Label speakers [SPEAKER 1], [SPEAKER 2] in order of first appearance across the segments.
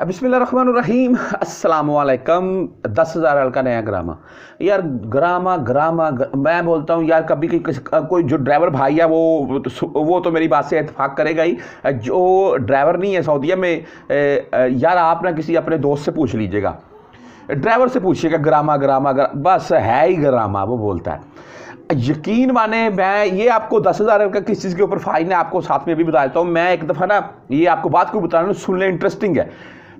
[SPEAKER 1] रहीम अल्लाम दस हज़ार का नया ग्रामा यार ग्रामा ग्रामा ग... मैं बोलता हूँ यार कभी कि, कोई जो ड्राइवर भाई है वो वो तो मेरी बात से इतफाक़ करेगा ही जो ड्राइवर नहीं है सऊदीया में यार आप ना किसी अपने दोस्त से पूछ लीजिएगा ड्राइवर से पूछिएगा ग्रामा ग्रामा ग्रा बस है ही ग्रामा वो बोलता है यकीन माने मैं ये आपको दस हज़ार का किस चीज़ के ऊपर फ़ाइन है आपको साथ में भी बता देता हूँ मैं एक दफ़ा ना ये आपको बात को बता रहा हूँ सुनने इंटरेस्टिंग है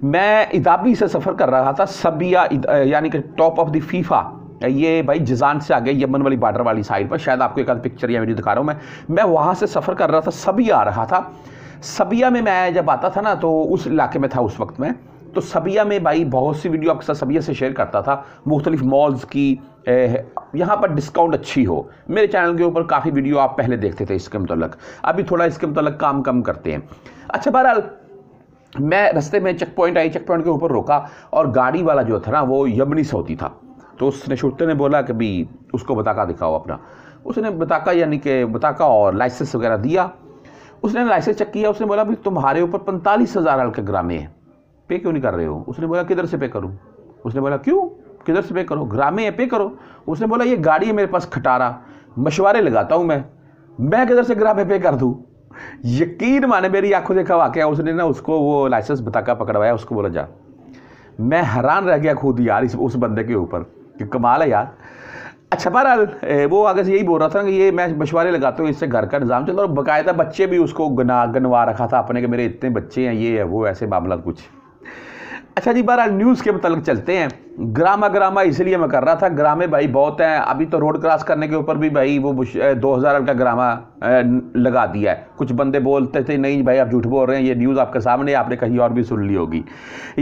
[SPEAKER 1] मैं इदाबी से सफ़र कर रहा था सबिया यानी कि टॉप ऑफ द फीफा ये भाई जिजान से आगे यमन वाली बॉर्डर वाली साइड पर शायद आपको एक आध पिक्चर या वीडियो दिखा रहा हूँ मैं मैं वहाँ से सफ़र कर रहा था सबिया आ रहा था सबिया में मैं जब आता था ना तो उस इलाके में था उस वक्त में तो सबिया में भाई बहुत सी वीडियो आपके साथ सबिया से शेयर करता था मुख्तलिफ मॉल्स की यहाँ पर डिस्काउंट अच्छी हो मेरे चैनल के ऊपर काफ़ी वीडियो आप पहले देखते थे इसके मतलब अभी थोड़ा इसके मतलब काम कम करते हैं अच्छा बहरहाल मैं रस्ते में चेक पॉइंट आई चेक पॉइंट के ऊपर रोका और गाड़ी वाला जो था ना वो यमनी सऊदी था तो उसने शुरते ने बोला कि भी उसको बताका दिखाओ अपना उसने बताका यानी कि बताका और लाइसेंस वगैरह दिया उसने लाइसेंस चेक किया उसने बोला भी तुम्हारे ऊपर पैंतालीस हज़ार हल्के ग्रामे हैं पे क्यों नहीं कर रहे हो उसने बोला किधर से पे करूँ उसने बोला क्यों किधर से पे करो ग्रामे है पे करो उसने बोला ये गाड़ी है मेरे पास खटारा मशवारे लगाता हूँ मैं मैं किधर से ग्रामे पे कर दूँ यकीन माने मेरी आंखों देखा वाक्य उसने ना उसको वो लाइसेंस बताकर पकड़वाया उसको बोला जा मैं हैरान रह गया खुद यार इस उस बंदे के ऊपर कि कमाल है यार अच्छा बहरहाल वो आगे से यही बोल रहा था कि ये मैं मशवारे लगाता हूँ इससे घर का निज़ाम चलता और बाकायदा बच्चे भी उसको गना गनवा रखा था अपने के मेरे इतने बच्चे हैं ये है वो ऐसे मामला कुछ अच्छा जी बहरहाल न्यूज़ के मतलब चलते हैं ग्रामा ग्रामा इसलिए मैं कर रहा था ग्रामे भाई बहुत हैं अभी तो रोड क्रॉस करने के ऊपर भी भाई वो दो हज़ार का ग्रामा लगा दिया है कुछ बंदे बोलते थे नहीं भाई आप झूठ बोल रहे हैं ये न्यूज़ आपके सामने आपने कहीं और भी सुन ली होगी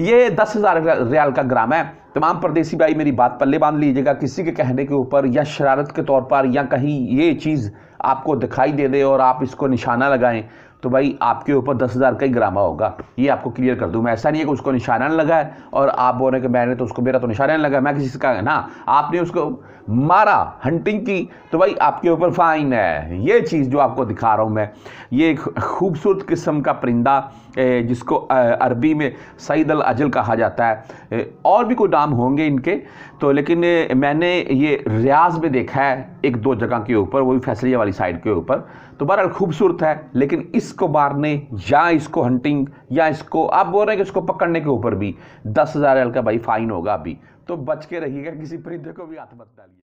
[SPEAKER 1] ये दस हज़ार रियाल का ग्रामा है तमाम परदेसी भाई मेरी बात पल्ले बांध लीजिएगा किसी के कहने के ऊपर या शरारत के तौर पर या कहीं ये चीज़ आपको दिखाई दे दे और आप इसको निशाना लगाएं तो भाई आपके ऊपर दस हज़ार का ही ग्रामा होगा ये आपको क्लियर कर दूँ मैं ऐसा नहीं है कि उसको निशाना लगा है और आप बोल रहे कि मैंने तो उसको मेरा तो निशाना नहीं लगा मैं किसी का ना आपने उसको मारा हंटिंग की तो भाई आपके ऊपर फाइन है ये चीज़ जो आपको दिखा रहा हूँ मैं ये एक खूबसूरत किस्म का परिंदा जिसको अरबी में सईद अल अजल कहा जाता है और भी कोई नाम होंगे इनके तो लेकिन मैंने ये रियाज में देखा है एक दो जगह के ऊपर वो भी फैसलिया वाली साइड के ऊपर तो बहरहाल खूबसूरत है लेकिन इसको मारने या इसको हंटिंग या इसको आप बोल रहे हैं कि इसको पकड़ने के ऊपर भी दस हज़ार का भाई फाइन होगा अभी तो बच के रहिएगा किसी परिंदे को भी हाथ मत डालिए